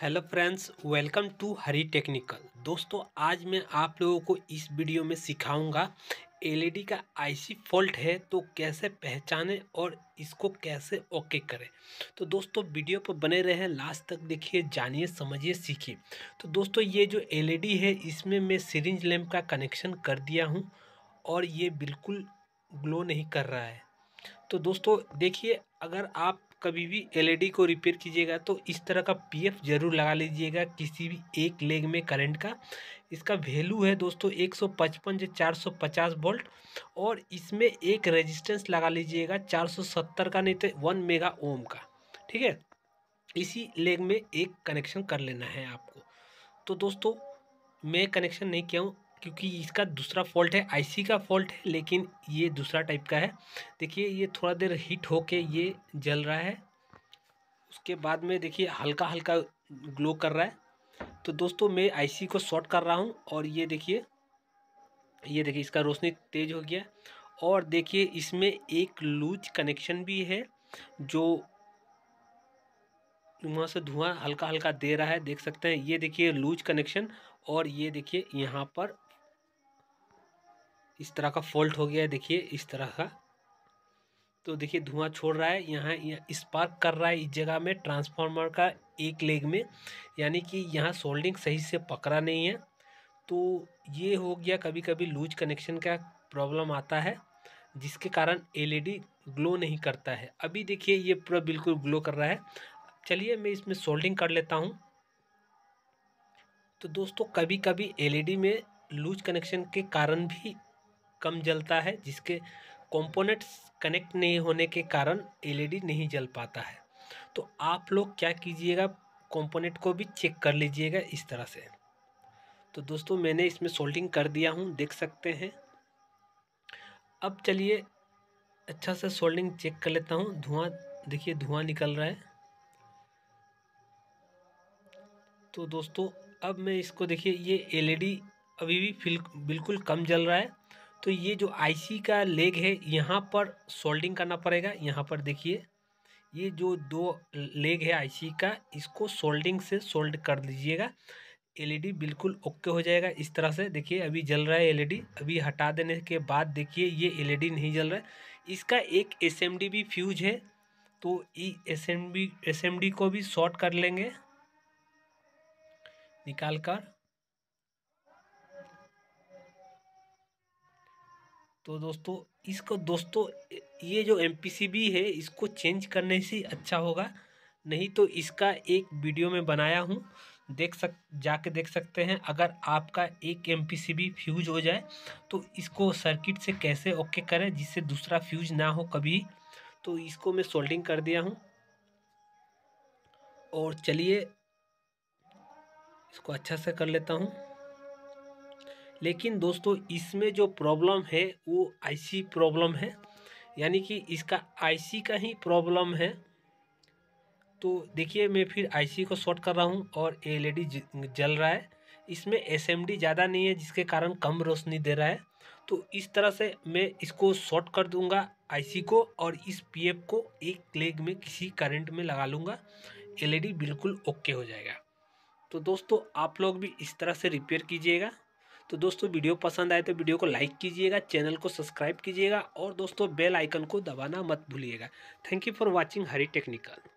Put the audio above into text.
hello friends welcome to Hari technical दोस्तों आज मैं आप लोगों को इस वीडियो में सिखाऊंगा एलईडी का आईसी फॉल्ट है तो कैसे पहचानें और इसको कैसे ओके करें तो दोस्तों वीडियो पर बने रहें लास्ट तक देखिए जानिए समझिए सीखिए तो दोस्तों ये जो एलईडी है इसमें मैं सीरिंज लैम्प का कनेक्शन कर दिया हूँ और ये बिल्कुल ग्लो नहीं कर रहा है तो दोस्तों देखिए अगर आप कभी भी एलईडी e को रिपेयर कीजिएगा तो इस तरह का पीएफ जरूर लगा लीजिएगा किसी भी एक लेग में करंट का इसका वैल्यू है दोस्तों एक सौ पचपन से चार सौ पचास वोल्ट और इसमें एक रेजिस्टेंस लगा लीजिएगा चार सौ सत्तर का नहीं तो वन मेगा ओम का ठीक है इसी लेग में एक कनेक्शन कर लेना है आपको तो दोस्तों मैं कनेक्शन नहीं किया हूँ क्योंकि इसका दूसरा फॉल्ट है आईसी का फॉल्ट है लेकिन ये दूसरा टाइप का है देखिए ये थोड़ा देर हीट होके ये जल रहा है उसके बाद में देखिए हल्का हल्का ग्लो कर रहा है तो दोस्तों मैं आईसी को शॉर्ट कर रहा हूँ और ये देखिए ये देखिए इसका रोशनी तेज हो गया और देखिए इसमें एक लूज कनेक्शन भी है जो वहाँ से धुआं हल्का हल्का दे रहा है देख सकते हैं ये देखिए लूज कनेक्शन और ये देखिए यहाँ पर इस तरह का फॉल्ट हो गया है देखिए इस तरह का तो देखिए धुआं छोड़ रहा है यहाँ स्पार्क कर रहा है इस जगह में ट्रांसफार्मर का एक लेग में यानी कि यहाँ सोल्डिंग सही से पकड़ा नहीं है तो ये हो गया कभी कभी लूज कनेक्शन का प्रॉब्लम आता है जिसके कारण एलईडी ग्लो e नहीं करता है अभी देखिए ये पूरा बिल्कुल ग्लो कर रहा है चलिए मैं इसमें सोल्डिंग कर लेता हूँ तो दोस्तों कभी कभी एलईडी में लूज कनेक्शन के कारण भी कम जलता है जिसके कंपोनेंट्स कनेक्ट नहीं होने के कारण एलईडी e नहीं जल पाता है तो आप लोग क्या कीजिएगा कंपोनेंट को भी चेक कर लीजिएगा इस तरह से तो दोस्तों मैंने इसमें सोल्डिंग कर दिया हूँ देख सकते हैं अब चलिए अच्छा से सोल्डिंग चेक कर लेता हूँ धुआं देखिए धुआं निकल रहा है तो दोस्तों अब मैं इसको देखिए ये एलईडी e अभी भी बिल्कुल कम जल रहा है तो ये जो आईसी का लेग है यहाँ पर सोल्डिंग करना पड़ेगा यहाँ पर देखिए ये जो दो लेग है आईसी का इसको सोल्डिंग से सोल्ड कर दीजिएगा एलईडी e बिल्कुल ओके हो जाएगा इस तरह से देखिए अभी जल रहा है एलईडी e अभी हटा देने के बाद देखिए ये एलईडी e नहीं जल रहा है इसका एक एसएमडी भी फ्यूज है तो ई एसएमडी एसएमडी को भी शॉर्ट कर लेंगे निकाल कर तो दोस्तों इसको दोस्तों ये जो एम है इसको चेंज करने से अच्छा होगा नहीं तो इसका एक वीडियो में बनाया हूँ देख सक जाके देख सकते हैं अगर आपका एक एम फ्यूज हो जाए तो इसको सर्किट से कैसे ओके करें जिससे दूसरा फ्यूज ना हो कभी तो इसको मैं सोल्डिंग कर दिया हूँ और चलिए इसको अच्छा से कर लेता हूँ लेकिन दोस्तों इसमें जो प्रॉब्लम है वो आईसी प्रॉब्लम है यानी कि इसका आईसी का ही प्रॉब्लम है तो देखिए मैं फिर आईसी को शॉर्ट कर रहा हूँ और एलईडी जल रहा है इसमें एसएमडी ज़्यादा नहीं है जिसके कारण कम रोशनी दे रहा है तो इस तरह से मैं इसको शॉर्ट कर दूंगा आईसी को और इस पीएफ को एक लेग में किसी करंट में लगा लूँगा एलईडी बिल्कुल ओके हो जाएगा तो दोस्तों आप लोग भी इस तरह से रिपेयर कीजिएगा तो दोस्तों वीडियो पसंद आए तो वीडियो को लाइक कीजिएगा चैनल को सब्सक्राइब कीजिएगा और दोस्तों बेल आइकन को दबाना मत भूलिएगा thank you for watching Hari technical